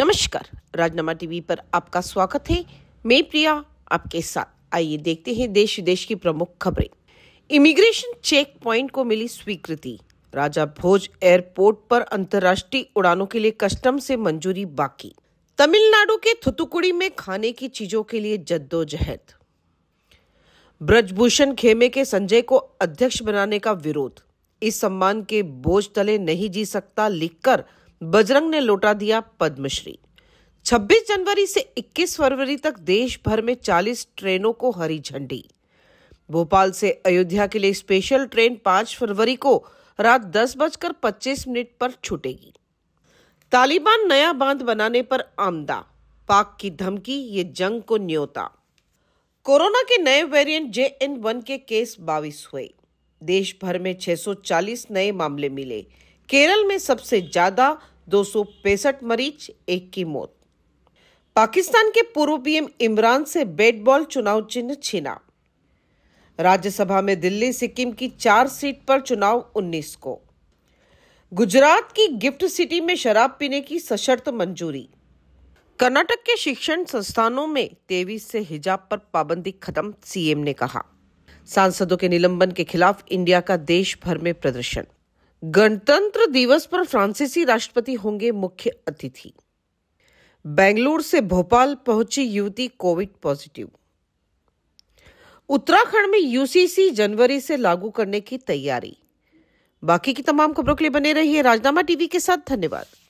नमस्कार राजनामा टीवी पर आपका स्वागत है मैं प्रिया आपके साथ आइए देखते हैं देश विदेश की प्रमुख खबरें इमिग्रेशन चेक पॉइंट को मिली स्वीकृति राजा भोज एयरपोर्ट पर अंतर्राष्ट्रीय उड़ानों के लिए कस्टम से मंजूरी बाकी तमिलनाडु के थुतुकुड़ी में खाने की चीजों के लिए जद्दोजहद ब्रजभूषण खेमे के संजय को अध्यक्ष बनाने का विरोध इस सम्मान के बोझ तले नहीं जी सकता लिखकर बजरंग ने लौटा दिया पद्मश्री 26 जनवरी से 21 फरवरी तक देश भर में 40 ट्रेनों को हरी झंडी भोपाल से अयोध्या के लिए स्पेशल ट्रेन 5 फरवरी को रात दस बजकर पच्चीस मिनट पर छूटेगी तालिबान नया बांध बनाने पर आमदा पाक की धमकी ये जंग को न्योता कोरोना के नए वेरिएंट जे एन वन के केस बाविस हुए देश भर में 640 नए मामले मिले केरल में सबसे ज्यादा दो मरीज एक की मौत पाकिस्तान के पूर्व पीएम इमरान से बेट बॉल चुनाव चिन्ह छीना राज्यसभा में दिल्ली सिक्किम की चार सीट पर चुनाव 19 को गुजरात की गिफ्ट सिटी में शराब पीने की सशर्त मंजूरी कर्नाटक के शिक्षण संस्थानों में तेवीस से हिजाब पर पाबंदी खत्म सीएम ने कहा सांसदों के निलंबन के खिलाफ इंडिया का देश भर में प्रदर्शन गणतंत्र दिवस पर फ्रांसीसी राष्ट्रपति होंगे मुख्य अतिथि बेंगलुरु से भोपाल पहुंची युवती कोविड पॉजिटिव उत्तराखंड में यूसीसी जनवरी से लागू करने की तैयारी बाकी की तमाम खबरों के लिए बने रहिए राजनामा टीवी के साथ धन्यवाद